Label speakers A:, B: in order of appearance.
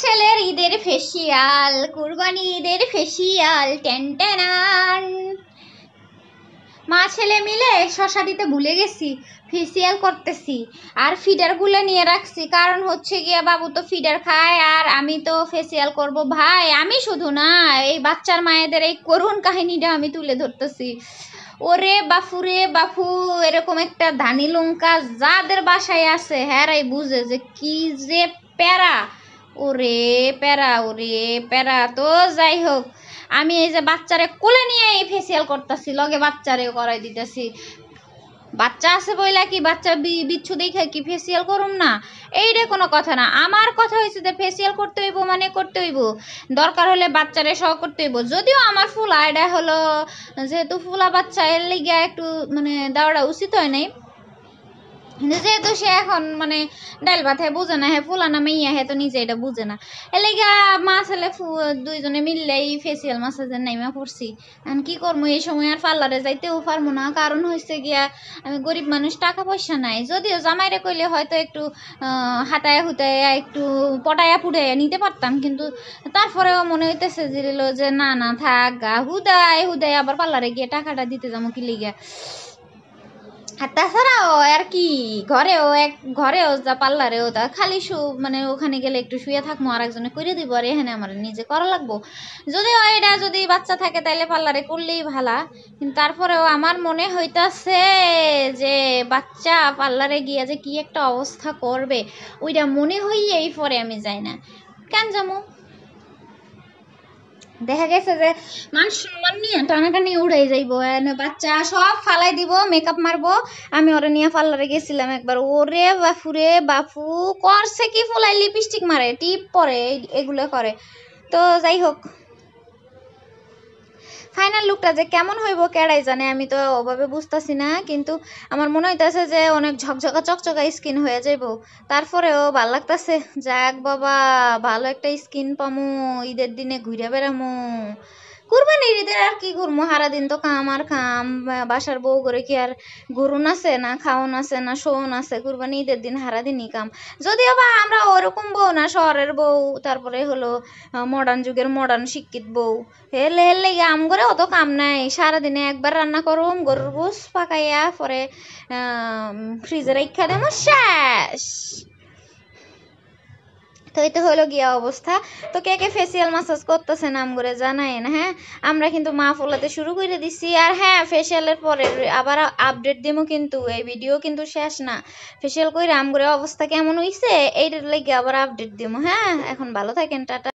A: ছেলের ঈদের ফেসিয়াল কুরবানি ঈদের ফেসিয়াল টেনটেনান মা ছেলে মিলে শশা দিতে ভুলে গেছি ফেসিয়াল করতেছি আর ফিডারগুলো নিয়ে রাখছি কারণ হচ্ছে গিয়ে বাবু তো ফিডার খায় আর আমি তো ফেসিয়াল করব ভাই আমি শুধু না এই বাচ্চার মায়েদের এই করুণ কাহিনীটা আমি তুলে ধরতেছি ওরে বাফু রে বাফু এরকম একটা ধানি লঙ্কা যাদের বাসায় আছে হ্যাঁ বুঝে যে কি যে প্যারা ওরে প্যারা ওরে প্যারা তো যাই হোক আমি এই যে বাচ্চারে কোলে নিয়ে এই ফেসিয়াল করতেছি লগে বাচ্চারেও করাই দিতেছি বাচ্চা আছে বইলা কি বাচ্চা বিচ্ছু দেখে কি ফেসিয়াল করুম না এইটা কোনো কথা না আমার কথা হয়েছে যে ফেসিয়াল করতে হইব মানে করতে হইব দরকার হলে বাচ্চারে সহ করতে হইব যদিও আমার ফুলা এটা হলো যেহেতু ফুলা বাচ্চা এর লিগে একটু মানে দেওয়াটা উচিত হয় নাই যেহেতু সে এখন মানে ডাল ভাত হ্যাঁ বুঝে না হ্যাঁ ফুলানা মেয়ে হ্যাঁ তো নিজে এটা বুঝে না এলাকা মা ছেলে দুইজনে মিললে এই ফেসিয়াল মাসাজের নাইমা পড়ছি এখন কি করবো এই সময় আর পার্লারে যাইতেও পারবো না কারণ হয়েছে গিয়া আমি গরিব মানুষ টাকা পয়সা নাই যদিও জামাইরে কইলে হয়তো একটু হাতায়া হুতায় একটু পটায়া পুটায়া নিতে পারতাম কিন্তু তারপরেও মনে হইতেছে যে না না থাক গা হুদায় হুদায় আবার পার্লারে গিয়ে টাকাটা দিতে যাবো কি লেগে আর তাছাড়াও আর কি ঘরেও এক ঘরেও যা পার্লারেও তা খালি শু মানে ওখানে গেলে একটু শুয়ে থাকবো আর একজনে করে দিব আর এখানে আমার নিজে করা লাগবো ও এটা যদি বাচ্চা থাকে তাহলে পার্লারে করলেই ভালা কিন্তু তারপরেও আমার মনে হইতাছে যে বাচ্চা পার্লারে গিয়া যে কি একটা অবস্থা করবে ওইটা মনে হইয়েই পরে আমি যাই না কেন জামু দেখা গেছে যে মানুষ সম্মান নিয়ে টানাটানি উড়াই যাইব বাচ্চা সব ফালাই দিব মেকআপ মারবো আমি ওরা নিয়ে পার্লারে গেছিলাম একবার ওরে বাফুরে বাফু করছে কি ফুলাই লিপস্টিক মারে টিপ পরে এগুলো করে তো যাই হোক ফাইনাল লুকটা যে কেমন হইব কেড়াই জানে আমি তো ওভাবে বুঝতেছি না কিন্তু আমার মনে হইতেছে যে অনেক ঝকঝকা চকচকা স্কিন হয়ে যাইব তারপরেও ভাল লাগতেছে যাক বাবা ভালো একটা স্কিন পামু ঈদের দিনে ঘুরে বেড়ামো কুরবানির ঈদের আর কি ঘুরমো সারাদিন তো কাম আর কাম বাসার বউ করে কি আর ঘুরুন আছে না খাওন আছে না শোন আছে কুরবানি ঈদের দিন সারাদিনই কাম যদিও বা আমরা ওরকম বউ না শহরের বউ তারপরে হলো মডার্ন যুগের মডার্ন শিক্ষিত বউ হেলে হেলে আম করে অত কাম নাই সারাদিনে একবার রান্না করুম গরুর বুস পাকাইয়া পরে ফ্রিজে রেখা দেবো শেষ তো এটা হলো গিয়া অবস্থা তো কে কে ফেসিয়াল মাসাজ করতেছে নাম করে জানায় না হ্যাঁ আমরা কিন্তু মা ফুলাতে শুরু করে দিছি আর হ্যাঁ ফেসিয়ালের পরে আবার আপডেট দিমু কিন্তু এই ভিডিও কিন্তু শেষ না ফেসিয়াল করে আমগুলো অবস্থা কেমন হইছে এইটার লেগে আবার আপডেট দিমু হ্যাঁ এখন ভালো থাকেন টাটা